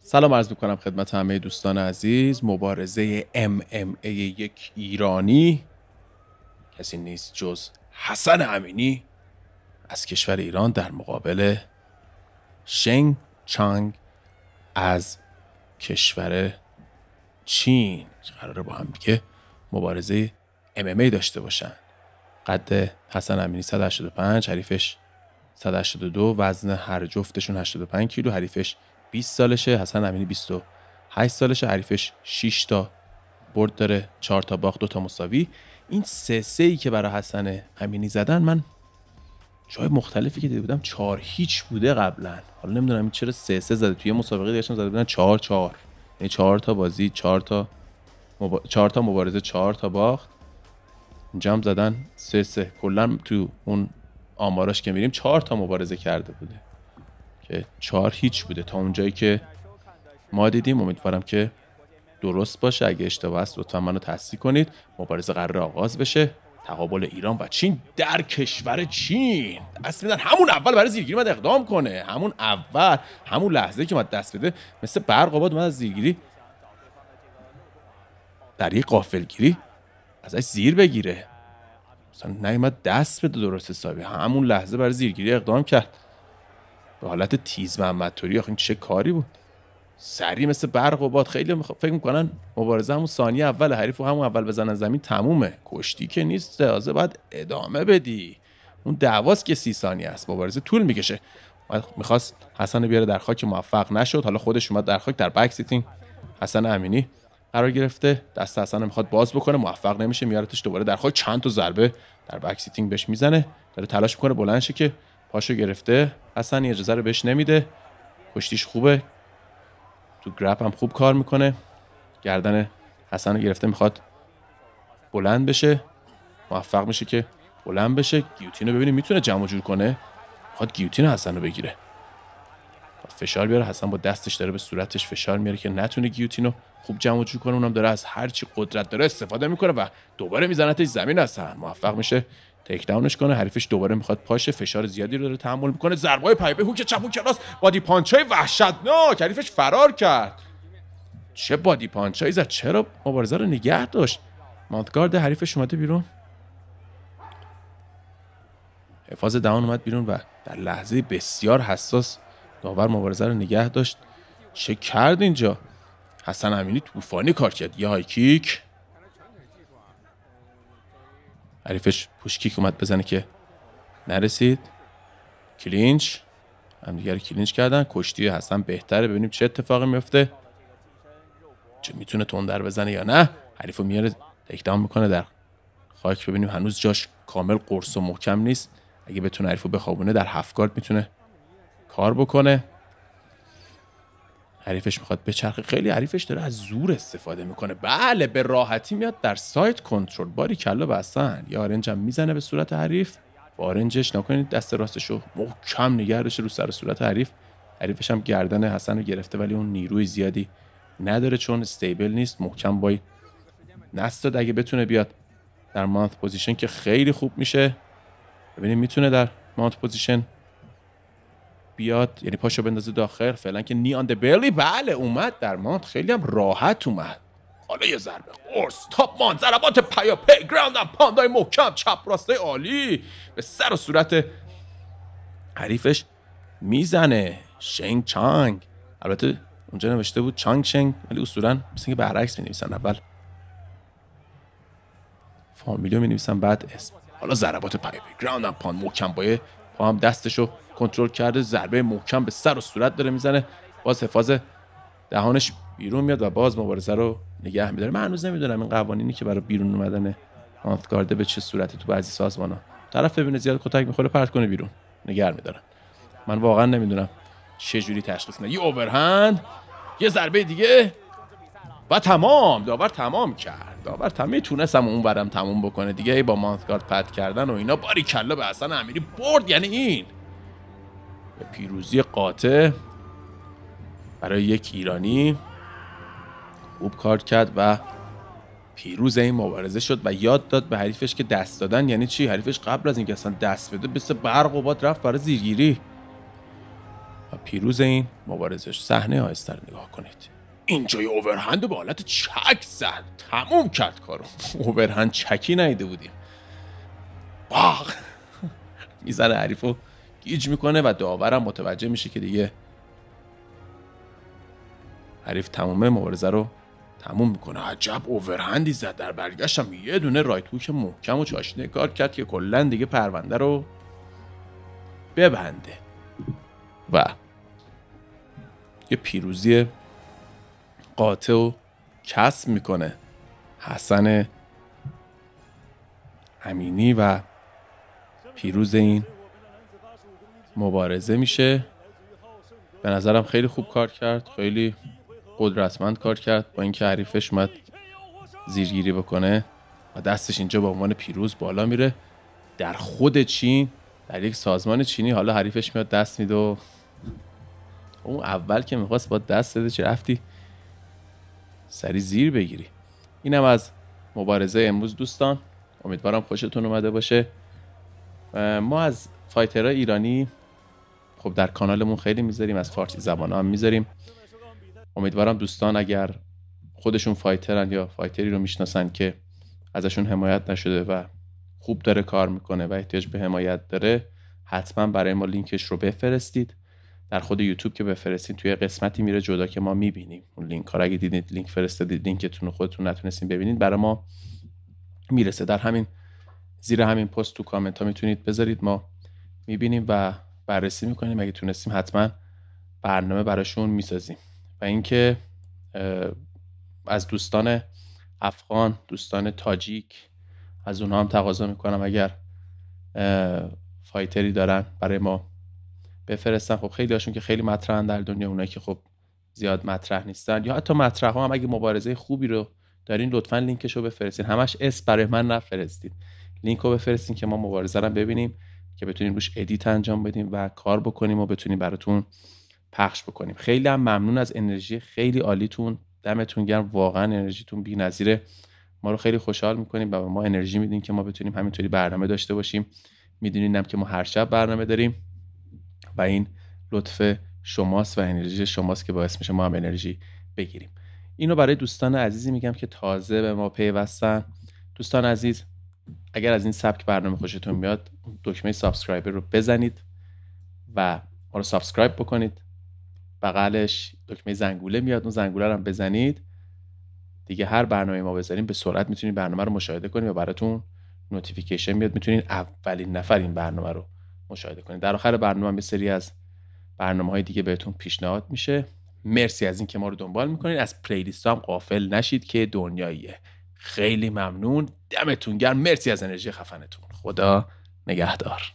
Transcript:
سلام عرض میکنم خدمت همه دوستان عزیز مبارزه MMA یک ایرانی کسی نیست جز حسن امینی از کشور ایران در مقابل شنگ چانگ از کشور چین قراره با هم دیگه مبارزه MMA داشته باشن قد حسن امینی 185 حریفش 182 وزن هر جفتشون 85 کیلو حریفش 20 سالشه حسن امینی 28 سالشه حریفش 6 تا برد داره 4 تا باخت دو تا مساوی این سه سه ای که برای حسن امینی زدن من جای مختلفی که دیده بودم چهار هیچ بوده قبلا حالا نمیدونم این چرا سه سه زده توی مسابقه دیگه زده بودن چهار چهار یعنی چهار تا بازی چهار تا مبا... تا مبارزه چهار تا باخت هم زدن سه سه کلا تو اون آماراش که میریم چهار تا مبارزه کرده بوده که چهار هیچ بوده تا اونجایی که ما دیدیم امیدوارم که درست باشه اگه اشتباه است لطفا منو تصدیق کنید مبارزه قرار آغاز بشه تقابل ایران و چین در کشور چین دست میدن همون اول برای زیرگیری باید اقدام کنه همون اول همون لحظه که ما دست بده مثل برق آباد اومد از زیرگیری در یه قافلگیری ازش زیر بگیره مثلا نیومد دست بده درست حسابی همون لحظه برای زیرگیری اقدام کرد به حالت تیز محمد توری آخه این چه کاری بود سری مثل برق و باد خیلی فکر میکنن مبارزه همون ثانیه اول حریف و همون اول بزنن زمین تمومه کشتی که نیست تازه باید ادامه بدی اون دعواست که سی ثانیه است مبارزه طول میکشه میخواست حسن بیاره در خاک موفق نشد حالا خودش اومد در خاک در بک حسن امینی قرار گرفته دست حسن میخواد باز بکنه موفق نمیشه میارتش دوباره در خاک چند تا ضربه در بک سیتینگ بهش میزنه داره تلاش میکنه بلند که پاشو گرفته حسن اجازه رو بهش نمیده پشتیش خوبه تو گرپ هم خوب کار میکنه گردن حسن رو گرفته میخواد بلند بشه موفق میشه که بلند بشه گیوتین رو ببینیم میتونه جمع جور کنه میخواد گیوتین حسن رو بگیره فشار بیاره حسن با دستش داره به صورتش فشار میاره که نتونه گیوتینو خوب جمع جور کنه اونم داره از هر چی قدرت داره استفاده میکنه و دوباره میزنتش زمین حسن موفق میشه تک داونش کنه حریفش دوباره میخواد پاشه فشار زیادی رو داره تحمل میکنه ضربه پایبه هوک چپ هوک بادی پانچ های وحشتناک حریفش فرار کرد چه بادی پانچ زد چرا مبارزه رو نگه داشت مانتگارد حریفش اومده بیرون حفاظ دهان اومد بیرون و در لحظه بسیار حساس داور مبارزه رو نگه داشت چه کرد اینجا حسن امینی طوفانی کار کرد یا کیک حریفش پوشکیک اومد بزنه که نرسید کلینچ همدیگر کلینچ کردن کشتی حسن بهتره ببینیم چه اتفاقی میفته چه میتونه در بزنه یا نه حریفو میاره تکدام میکنه در خاک ببینیم هنوز جاش کامل قرص و محکم نیست اگه بتونه حریفو بخوابونه در هفت میتونه کار بکنه حریفش میخواد به چرخه خیلی حریفش داره از زور استفاده میکنه بله به راحتی میاد در سایت کنترل باری کلا حسن، یا آرنج هم میزنه به صورت حریف با آرنجش نکنید دست راستش رو محکم نگه رو سر صورت حریف حریفش هم گردن حسن رو گرفته ولی اون نیروی زیادی نداره چون استیبل نیست محکم بای نستاد اگه بتونه بیاد در مانت پوزیشن که خیلی خوب میشه ببینیم میتونه در مانت پوزیشن بیاد یعنی پاشو بندازه داخل فعلا که نیان برلی بله اومد در ماند خیلی هم راحت اومد حالا یه ضربه قرص تاپ مان ضربات پیا پی گراوندم پاندای محکم چپ راسته عالی به سر و صورت حریفش میزنه شنگ چانگ البته اونجا نوشته بود چانگ شنگ ولی اصولا مثل که برعکس می نویسن اول فامیلیو می نویسن بعد اسم حالا ضربات پای گراوند پان محکم با هم دستشو کنترل کرده ضربه محکم به سر و صورت داره میزنه باز حفاظ دهانش بیرون میاد و باز مبارزه رو نگه میداره من هنوز نمیدونم این قوانینی که برای بیرون اومدن آنتگارده به چه صورتی تو بعضی سازمانا طرف ببینه زیاد کتک میخوره پرت کنه بیرون نگه میدارن من واقعا نمیدونم چه جوری تشخیص نه یه اوورهند یه ضربه دیگه و تمام داور تمام کرد داور تمام تونستم اون برم تموم بکنه دیگه ای با مانتگارد پد کردن و اینا باری کلا به حسن امیری برد یعنی این به پیروزی قاطع برای یک ایرانی خوب کار کرد و پیروز این مبارزه شد و یاد داد به حریفش که دست دادن یعنی چی حریفش قبل از اینکه اصلا دست بده بس برق و باد رفت برای زیرگیری و پیروز این مبارزش صحنه آیستر نگاه کنید این جای اوورهند به حالت چک زد تموم کرد کارو اوورهند چکی نیده بودیم باغ میزنه حریفو گیج میکنه و داورم متوجه میشه که دیگه حریف تمام مبارزه رو تموم میکنه عجب اوورهندی زد در برگشتم یه دونه رایت هوک محکم و چاشنه کار کرد که کلا دیگه پرونده رو ببنده و یه پیروزی قاطع و کسب میکنه حسن امینی و پیروز این مبارزه میشه به نظرم خیلی خوب کار کرد خیلی قدرتمند کار کرد با اینکه حریفش اومد زیرگیری بکنه و دستش اینجا به عنوان پیروز بالا میره در خود چین در یک سازمان چینی حالا حریفش میاد دست میده و اون اول که میخواست با دست بده چه رفتی سری زیر بگیری اینم از مبارزه امروز دوستان امیدوارم خوشتون اومده باشه ما از فایترهای ایرانی خب در کانالمون خیلی میذاریم از فارسی زبان هم میذاریم امیدوارم دوستان اگر خودشون فایترن یا فایتری رو میشناسن که ازشون حمایت نشده و خوب داره کار میکنه و احتیاج به حمایت داره حتما برای ما لینکش رو بفرستید در خود یوتیوب که بفرستید توی قسمتی میره جدا که ما میبینیم اون لینک ها اگه دیدید لینک فرستادید لینکتون رو خودتون نتونستین ببینید برای ما میرسه در همین زیر همین پست تو کامنت ها میتونید بذارید ما میبینیم و بررسی میکنیم اگه تونستیم حتما برنامه براشون میسازیم و اینکه از دوستان افغان دوستان تاجیک از اونها هم تقاضا میکنم اگر فایتری دارن برای ما بفرستن خب خیلی هاشون که خیلی مطرحن در دنیا اونایی که خب زیاد مطرح نیستن یا حتی مطرح ها هم اگه مبارزه خوبی رو دارین لطفا لینکش رو بفرستین همش اس برای من نفرستید لینک رو بفرستین که ما مبارزه رو ببینیم که بتونیم روش ادیت انجام بدیم و کار بکنیم و بتونیم براتون پخش بکنیم خیلی هم ممنون از انرژی خیلی عالیتون دمتون گرم واقعا انرژیتون بی‌نظیره ما رو خیلی خوشحال میکنیم و ما انرژی میدین که ما بتونیم همینطوری برنامه داشته باشیم میدونینم که ما هر شب برنامه داریم و این لطف شماست و انرژی شماست که باعث میشه ما هم انرژی بگیریم اینو برای دوستان عزیزی میگم که تازه به ما پیوستن دوستان عزیز اگر از این سبک برنامه خوشتون میاد دکمه سابسکرایبر رو بزنید و ما رو سابسکرایب بکنید بغلش دکمه زنگوله میاد اون زنگوله رو هم بزنید دیگه هر برنامه ما بذاریم به سرعت میتونید برنامه رو مشاهده کنید و براتون نوتیفیکیشن میاد میتونید اولین نفر این برنامه رو مشاهده کنید در آخر برنامه هم یه سری از برنامه های دیگه بهتون پیشنهاد میشه مرسی از اینکه ما رو دنبال میکنید از پلیلیست هم قافل نشید که دنیاییه خیلی ممنون دمتون گرم مرسی از انرژی خفنتون خدا نگهدار